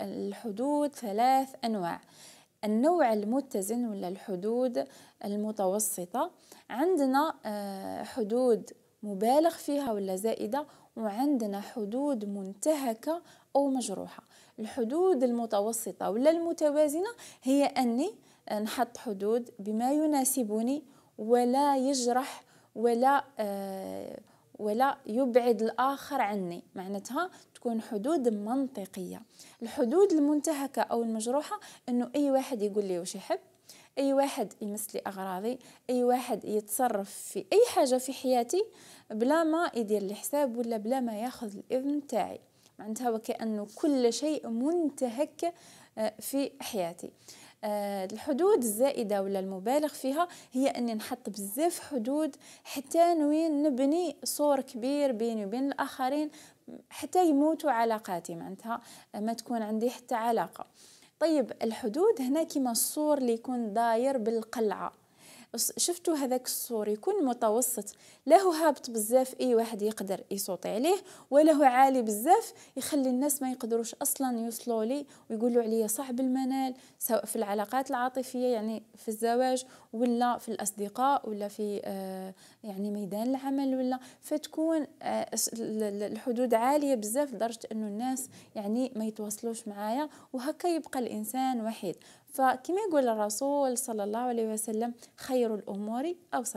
الحدود ثلاث أنواع النوع المتزن ولا الحدود المتوسطة عندنا آه، حدود مبالغ فيها ولا زائدة وعندنا حدود منتهكة أو مجروحة الحدود المتوسطة ولا المتوازنة هي أني آه، نحط حدود بما يناسبني ولا يجرح ولا آه، ولا يبعد الآخر عني معناتها تكون حدود منطقية الحدود المنتهكة أو المجروحة أنه أي واحد يقول لي واش يحب اي واحد يمس لي اغراضي اي واحد يتصرف في اي حاجه في حياتي بلا ما يدير الحساب حساب ولا بلا ما ياخذ الاذن تاعي معناتها وكانه كل شيء منتهك آه، في حياتي آه، الحدود الزائدة ولا المبالغ فيها هي أني نحط بزاف حدود حتى نوين نبني سور كبير بيني وبين الآخرين حتى يموتوا علاقاتي معناتها آه، ما تكون عندي حتى علاقة طيب الحدود هنا كما السور اللي يكون داير بالقلعة شفتوا هذاك السور يكون متوسط لا هو هابط بزاف اي واحد يقدر يصوت عليه ولا هو عالي بزاف يخلي الناس ما يقدروش اصلا يوصلوا لي ويقولوا عليا صعب المنال سواء في العلاقات العاطفيه يعني في الزواج ولا في الاصدقاء ولا في آه، يعني ميدان العمل ولا فتكون آه، الحدود عاليه بزاف لدرجه انه الناس يعني ما يتواصلوش معايا وهكا يبقى الانسان وحيد فكما يقول الرسول صلى الله عليه وسلم خير الأمور أوسط